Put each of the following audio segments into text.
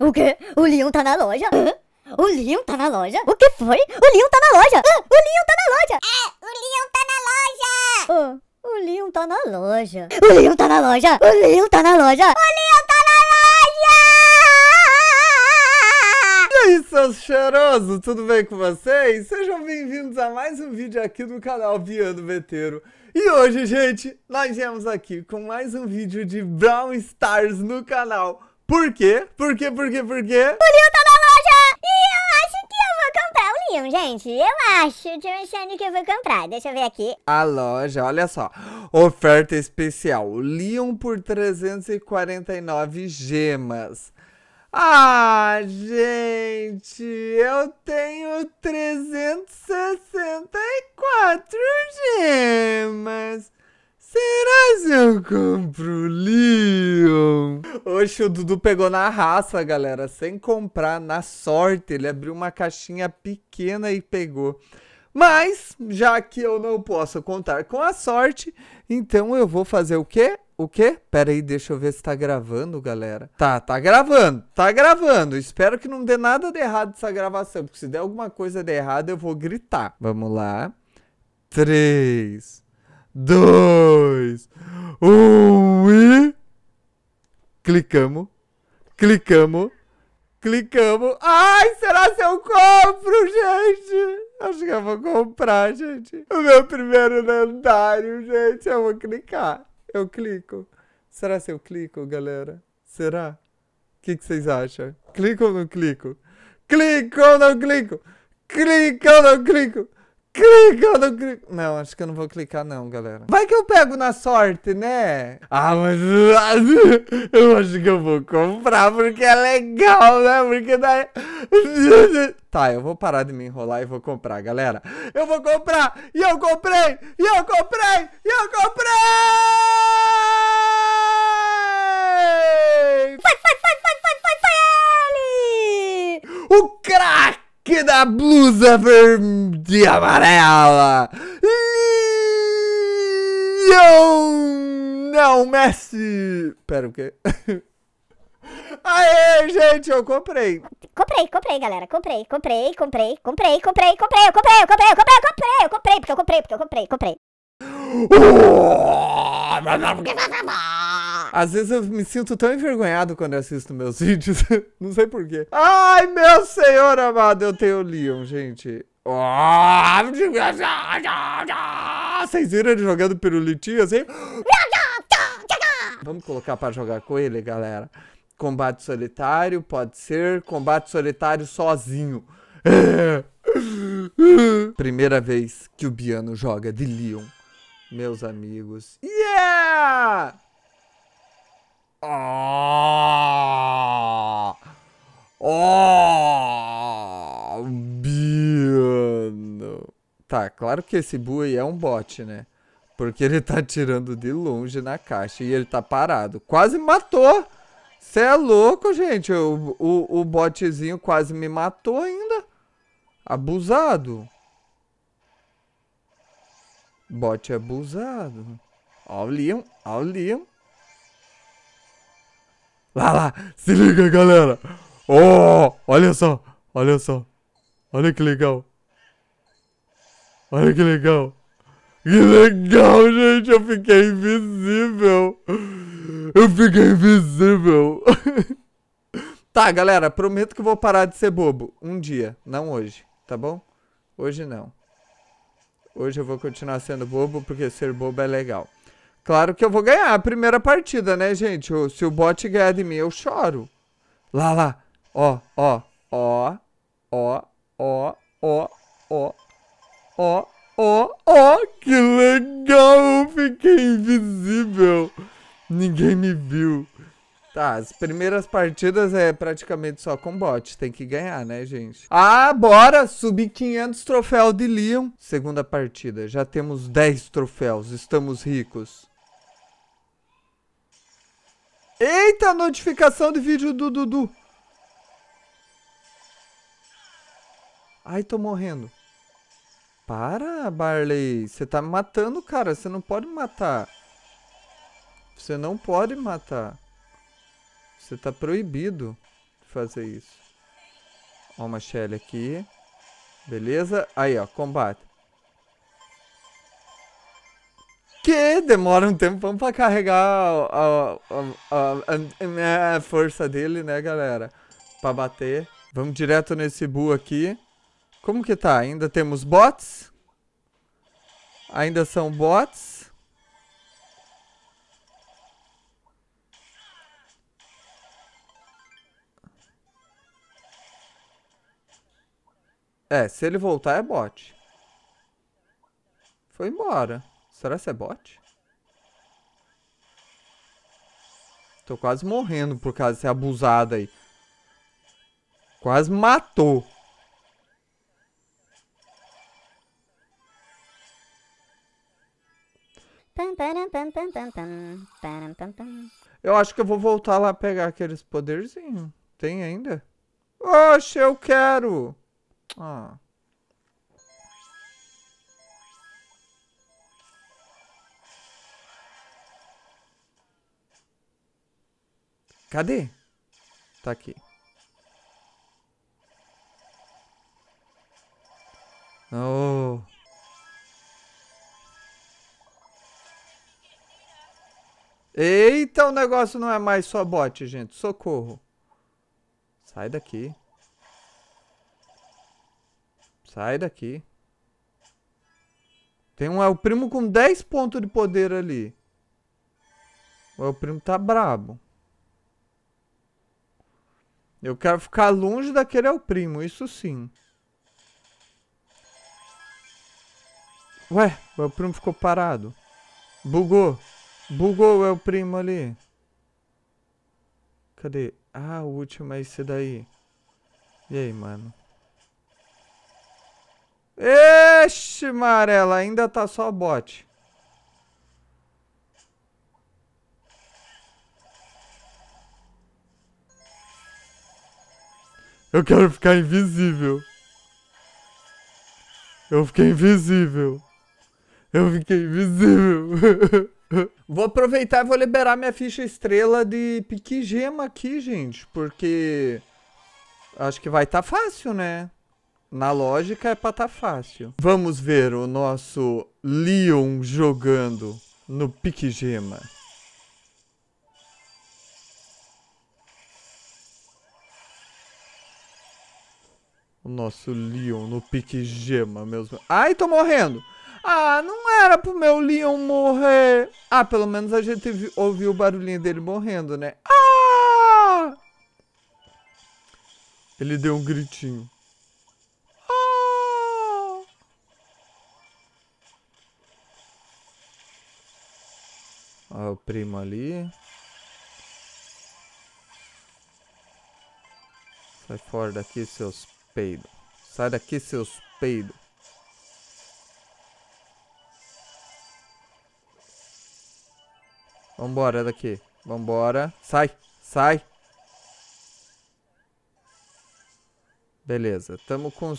O quê? O Leon tá na loja? Hã? O Leon tá na loja? O que foi? O Leon tá na loja! Ah, o Leon tá na loja! É, o Leon tá na loja! Oh, o Leon tá na loja. O Leon tá na loja! O Leon tá na loja! O Leon tá na loja! E aí, seus cheirosos, tudo bem com vocês? Sejam bem-vindos a mais um vídeo aqui do canal Viando Veteiro. E hoje, gente, nós viemos aqui com mais um vídeo de Brown Stars no canal. Por quê? Por quê? Por quê? Por quê? O Leon tá na loja! E eu acho que eu vou comprar um Leon, gente. Eu acho, tô achando que eu vou comprar. Deixa eu ver aqui. A loja, olha só. Oferta especial. Leon por 349 gemas. Ah, gente, eu tenho 364 gemas. Será que eu compro o Leon? Oxe, o Dudu pegou na raça, galera. Sem comprar, na sorte. Ele abriu uma caixinha pequena e pegou. Mas, já que eu não posso contar com a sorte, então eu vou fazer o quê? O quê? Pera aí, deixa eu ver se tá gravando, galera. Tá, tá gravando, tá gravando. Espero que não dê nada de errado essa gravação, porque se der alguma coisa de errado, eu vou gritar. Vamos lá. Três dois, um e. Clicamos, clicamos, clicamos. Ai, será que eu compro, gente? Acho que eu vou comprar, gente. O meu primeiro lendário, gente. Eu vou clicar. Eu clico. Será que eu clico, galera? Será? O que, que vocês acham? Clico ou não clico? Clico ou não clico? Clico ou não clico? clica, não clico. Não, acho que eu não vou clicar não, galera. Vai que eu pego na sorte, né? Ah, mas eu acho que eu vou comprar porque é legal, né? Porque daí... Tá, eu vou parar de me enrolar e vou comprar, galera. Eu vou comprar! E eu comprei! E eu comprei! E eu comprei! Foi, foi, foi, foi, foi, foi, foi ele! O crack! que da blusa vermelha e amarela. Não, Messi! Pera, o quê? Aê, gente, eu comprei. Comprei, comprei, galera. Comprei, comprei, comprei, comprei, comprei, comprei, eu comprei, eu comprei, eu comprei, eu comprei, eu comprei, porque eu comprei, porque eu comprei, comprei. Às vezes eu me sinto tão envergonhado quando eu assisto meus vídeos. Não sei porquê. Ai, meu senhor amado, eu tenho Leon, gente. vocês viram ele jogando pirulitinho assim? Vamos colocar pra jogar com ele, galera. Combate solitário, pode ser. Combate solitário sozinho. Primeira vez que o Biano joga de Leon, meus amigos. Yeah! Oh! Oh! Biano! Tá, claro que esse bui é um bot, né? Porque ele tá tirando de longe na caixa e ele tá parado. Quase matou! Você é louco, gente. O, o, o botezinho quase me matou ainda. Abusado. Bote abusado. Ó o Liam, ó o Liam. Lá, lá. Se liga, galera. Oh, olha só. Olha só. Olha que legal. Olha que legal. Que legal, gente. Eu fiquei invisível. Eu fiquei invisível. tá, galera. Prometo que vou parar de ser bobo. Um dia. Não hoje. Tá bom? Hoje não. Hoje eu vou continuar sendo bobo porque ser bobo é legal. Claro que eu vou ganhar a primeira partida, né, gente? Eu, se o bot ganhar de mim, eu choro. Lá, lá. Ó, ó, ó, ó, ó, ó, ó, ó, ó, ó. Que legal! Eu fiquei invisível. Ninguém me viu. Tá, as primeiras partidas é praticamente só com bot. Tem que ganhar, né, gente? Ah, bora! Subir 500 troféus de Leon. Segunda partida. Já temos 10 troféus. Estamos ricos. Eita, notificação de vídeo do Dudu. Ai, tô morrendo. Para, Barley. Você tá me matando, cara. Você não pode me matar. Você não pode me matar. Você tá proibido de fazer isso. Ó, uma Shelly aqui. Beleza? Aí, ó, combate. Porque demora um tempão pra carregar a, a, a, a, né, força dele, né, galera? Pra bater. Vamos direto nesse bu aqui. Como que tá? Ainda temos bots? Ainda são bots? É, se ele voltar é bot. Foi embora. Será que é bot? Tô quase morrendo por causa de ser abusado aí. Quase matou. Eu acho que eu vou voltar lá pegar aqueles poderzinhos. Tem ainda? Oxe, eu quero! Ah. Cadê? Tá aqui. Oh. Eita, o negócio não é mais só bot, gente. Socorro. Sai daqui. Sai daqui. Tem um El é Primo com 10 pontos de poder ali. É o El Primo tá brabo. Eu quero ficar longe daquele é o Primo, isso sim. Ué, o El Primo ficou parado. Bugou. Bugou o El Primo ali. Cadê? Ah, o último é esse daí. E aí, mano? Ixi, Marela, ainda tá só bot. Eu quero ficar invisível. Eu fiquei invisível. Eu fiquei invisível. vou aproveitar e vou liberar minha ficha estrela de pique gema aqui, gente. Porque acho que vai estar tá fácil, né? Na lógica é pra tá fácil. Vamos ver o nosso Leon jogando no pique gema. O nosso Leon no pique gema, mesmo. Ai, tô morrendo! Ah, não era pro meu Leon morrer! Ah, pelo menos a gente ouviu o barulhinho dele morrendo, né? Ah! Ele deu um gritinho. Ah! Ó, ah, o primo ali. Sai fora daqui, seus peidos. Sai daqui, seus peidos. Vambora é daqui. Vambora. Sai, sai. Beleza, tamo com...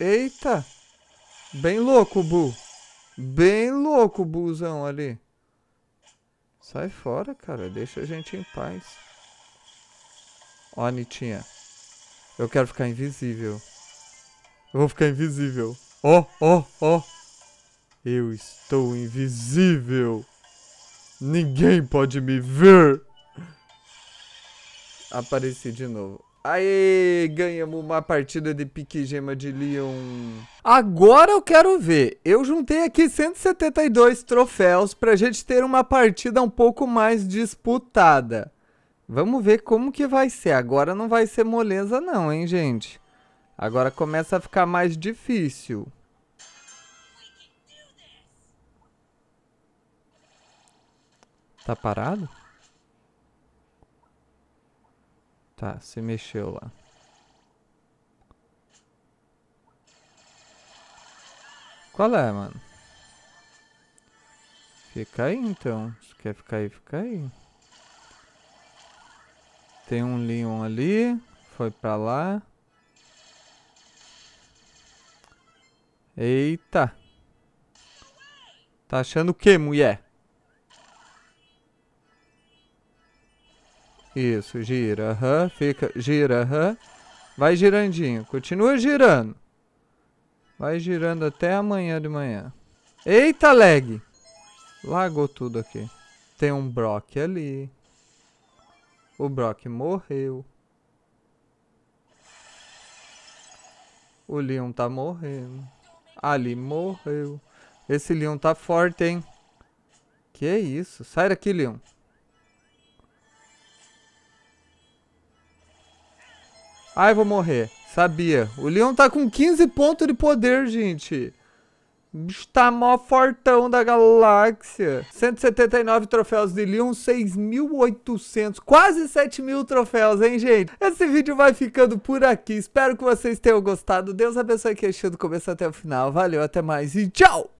Eita! Bem louco, Bu. Bem louco, Buzão ali. Sai fora, cara. Deixa a gente em paz. Ó, Nitinha. Eu quero ficar invisível. Eu vou ficar invisível. Ó, ó, ó. Eu estou invisível. Ninguém pode me ver. Apareci de novo. Aê, ganhamos uma partida de pique gema de Leon. Agora eu quero ver. Eu juntei aqui 172 troféus pra gente ter uma partida um pouco mais disputada. Vamos ver como que vai ser. Agora não vai ser moleza não, hein, gente? Agora começa a ficar mais difícil. Tá parado? Tá, se mexeu lá. Qual é, mano? Fica aí então. Se quer ficar aí, fica aí. Tem um Leon ali. Foi pra lá. Eita. Tá achando o que, mulher? Isso, gira, aham. Uhum, fica, gira, aham. Uhum. Vai girandinho. Continua girando. Vai girando até amanhã de manhã. Eita, lag! Lagou tudo aqui. Tem um Brock ali. O Brock morreu. O Leon tá morrendo. Ali morreu. Esse Leon tá forte, hein? Que isso? Sai daqui, Leon. Ai, vou morrer. Sabia. O Leon tá com 15 pontos de poder, gente bicho tá mó fortão da galáxia. 179 troféus de Leon, 6.800, quase 7.000 troféus, hein, gente? Esse vídeo vai ficando por aqui. Espero que vocês tenham gostado. Deus abençoe que achou é do começo até o final. Valeu, até mais e tchau!